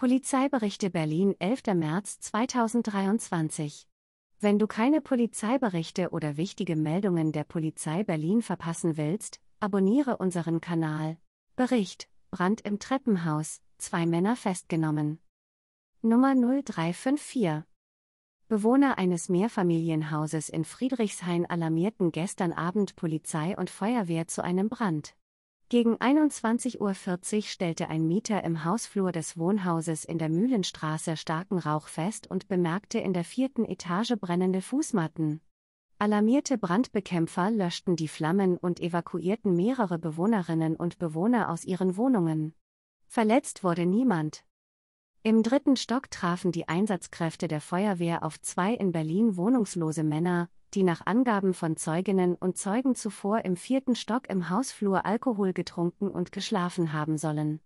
Polizeiberichte Berlin 11. März 2023 Wenn du keine Polizeiberichte oder wichtige Meldungen der Polizei Berlin verpassen willst, abonniere unseren Kanal. Bericht: Brand im Treppenhaus, zwei Männer festgenommen. Nummer 0354 Bewohner eines Mehrfamilienhauses in Friedrichshain alarmierten gestern Abend Polizei und Feuerwehr zu einem Brand. Gegen 21.40 Uhr stellte ein Mieter im Hausflur des Wohnhauses in der Mühlenstraße starken Rauch fest und bemerkte in der vierten Etage brennende Fußmatten. Alarmierte Brandbekämpfer löschten die Flammen und evakuierten mehrere Bewohnerinnen und Bewohner aus ihren Wohnungen. Verletzt wurde niemand. Im dritten Stock trafen die Einsatzkräfte der Feuerwehr auf zwei in Berlin wohnungslose Männer, die nach Angaben von Zeuginnen und Zeugen zuvor im vierten Stock im Hausflur Alkohol getrunken und geschlafen haben sollen.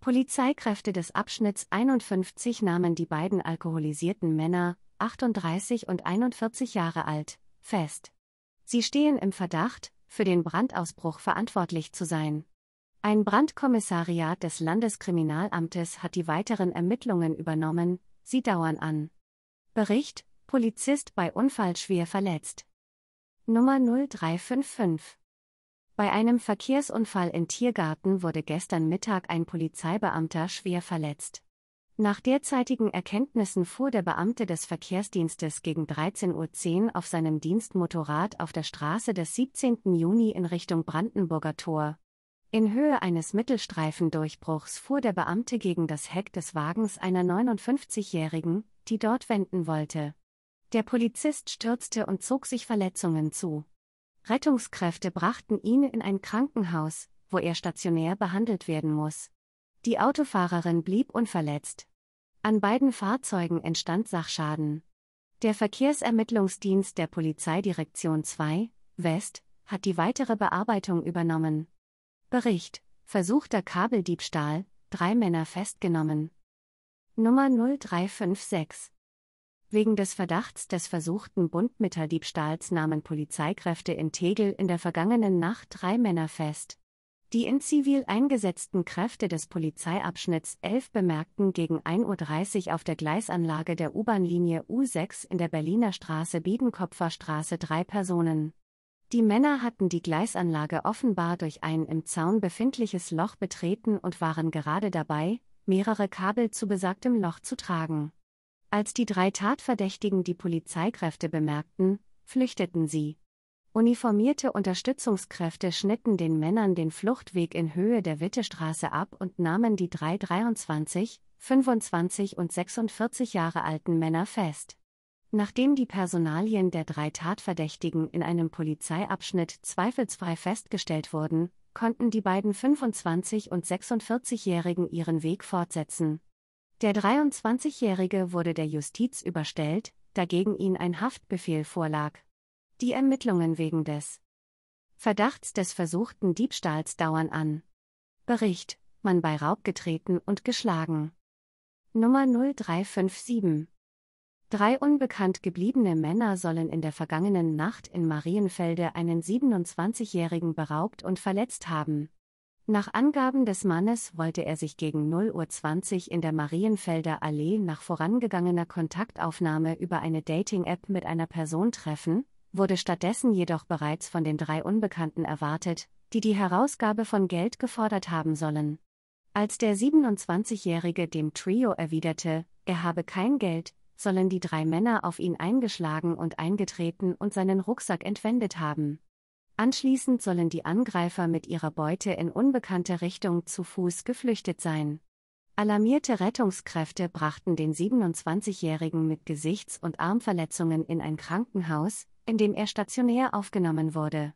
Polizeikräfte des Abschnitts 51 nahmen die beiden alkoholisierten Männer, 38 und 41 Jahre alt, fest. Sie stehen im Verdacht, für den Brandausbruch verantwortlich zu sein. Ein Brandkommissariat des Landeskriminalamtes hat die weiteren Ermittlungen übernommen, sie dauern an. Bericht Polizist bei Unfall schwer verletzt. Nummer 0355 bei einem Verkehrsunfall in Tiergarten wurde gestern Mittag ein Polizeibeamter schwer verletzt. Nach derzeitigen Erkenntnissen fuhr der Beamte des Verkehrsdienstes gegen 13.10 Uhr auf seinem Dienstmotorrad auf der Straße des 17. Juni in Richtung Brandenburger Tor. In Höhe eines Mittelstreifendurchbruchs fuhr der Beamte gegen das Heck des Wagens einer 59-Jährigen, die dort wenden wollte. Der Polizist stürzte und zog sich Verletzungen zu. Rettungskräfte brachten ihn in ein Krankenhaus, wo er stationär behandelt werden muss. Die Autofahrerin blieb unverletzt. An beiden Fahrzeugen entstand Sachschaden. Der Verkehrsermittlungsdienst der Polizeidirektion 2, West, hat die weitere Bearbeitung übernommen. Bericht: Versuchter Kabeldiebstahl, drei Männer festgenommen. Nummer 0356 Wegen des Verdachts des versuchten Buntmetalldiebstahls nahmen Polizeikräfte in Tegel in der vergangenen Nacht drei Männer fest. Die in Zivil eingesetzten Kräfte des Polizeiabschnitts 11 bemerkten gegen 1.30 Uhr auf der Gleisanlage der U-Bahn-Linie U6 in der Berliner Straße Biedenkopfer Straße drei Personen. Die Männer hatten die Gleisanlage offenbar durch ein im Zaun befindliches Loch betreten und waren gerade dabei, mehrere Kabel zu besagtem Loch zu tragen. Als die drei Tatverdächtigen die Polizeikräfte bemerkten, flüchteten sie. Uniformierte Unterstützungskräfte schnitten den Männern den Fluchtweg in Höhe der Wittestraße ab und nahmen die drei 23, 25 und 46 Jahre alten Männer fest. Nachdem die Personalien der drei Tatverdächtigen in einem Polizeiabschnitt zweifelsfrei festgestellt wurden, konnten die beiden 25- und 46-Jährigen ihren Weg fortsetzen. Der 23-Jährige wurde der Justiz überstellt, da gegen ihn ein Haftbefehl vorlag. Die Ermittlungen wegen des Verdachts des versuchten Diebstahls dauern an. Bericht: Man bei Raub getreten und geschlagen. Nummer 0357 Drei unbekannt gebliebene Männer sollen in der vergangenen Nacht in Marienfelde einen 27-Jährigen beraubt und verletzt haben. Nach Angaben des Mannes wollte er sich gegen 0.20 Uhr in der Marienfelder Allee nach vorangegangener Kontaktaufnahme über eine Dating-App mit einer Person treffen, wurde stattdessen jedoch bereits von den drei Unbekannten erwartet, die die Herausgabe von Geld gefordert haben sollen. Als der 27-Jährige dem Trio erwiderte, er habe kein Geld, sollen die drei Männer auf ihn eingeschlagen und eingetreten und seinen Rucksack entwendet haben. Anschließend sollen die Angreifer mit ihrer Beute in unbekannte Richtung zu Fuß geflüchtet sein. Alarmierte Rettungskräfte brachten den 27-Jährigen mit Gesichts- und Armverletzungen in ein Krankenhaus, in dem er stationär aufgenommen wurde.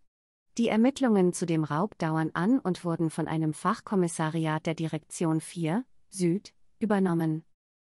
Die Ermittlungen zu dem Raub dauern an und wurden von einem Fachkommissariat der Direktion 4 Süd übernommen.